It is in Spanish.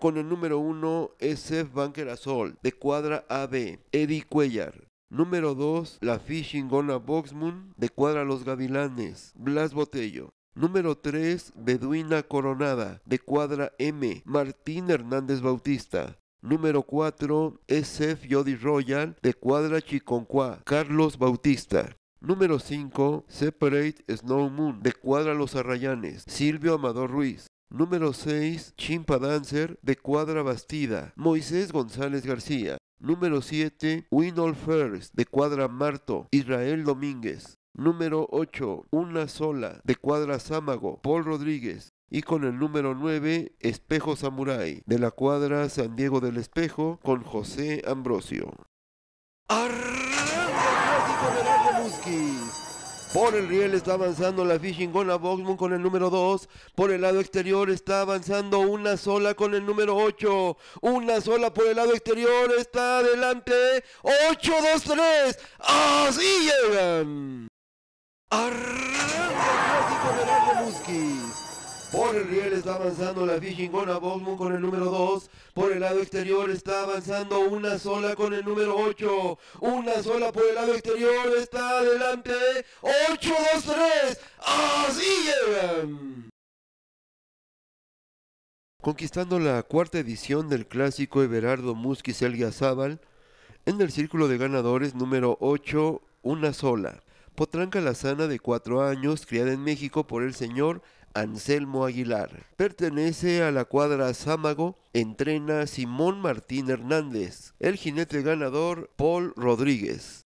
Con el número 1, SF Banker Azol, de cuadra AB, Eddie Cuellar. Número 2, La Fishing Gona Boxmoon, de cuadra Los Gavilanes, Blas Botello. Número 3, Beduina Coronada, de cuadra M, Martín Hernández Bautista. Número 4, SF Jody Royal, de cuadra Chiconcua, Carlos Bautista. Número 5, Separate Snow Moon, de Cuadra Los Arrayanes, Silvio Amador Ruiz. Número 6, Chimpa Dancer de Cuadra Bastida, Moisés González García. Número 7, Winol First de Cuadra Marto, Israel Domínguez. Número 8, Una Sola de Cuadra Sámago, Paul Rodríguez. Y con el número 9, Espejo Samurai, de la cuadra San Diego del Espejo, con José Ambrosio. ¡Arranca clásico de por el riel está avanzando la Fishing con la Boxman con el número 2. Por el lado exterior está avanzando una sola con el número 8. Una sola por el lado exterior está adelante. 8, 2, 3. Así llegan. Arranca el clásico de Musquis. Por el riel está avanzando la Fijingona Bosman con el número 2. Por el lado exterior está avanzando una sola con el número 8. Una sola por el lado exterior está adelante. 8, 2, 3. Así llegan. Conquistando la cuarta edición del clásico Everardo Musquiz zábal en el círculo de ganadores número 8, una sola. Potranca Lazana de 4 años, criada en México por el señor Anselmo Aguilar. Pertenece a la cuadra Sámago. Entrena Simón Martín Hernández. El jinete ganador Paul Rodríguez.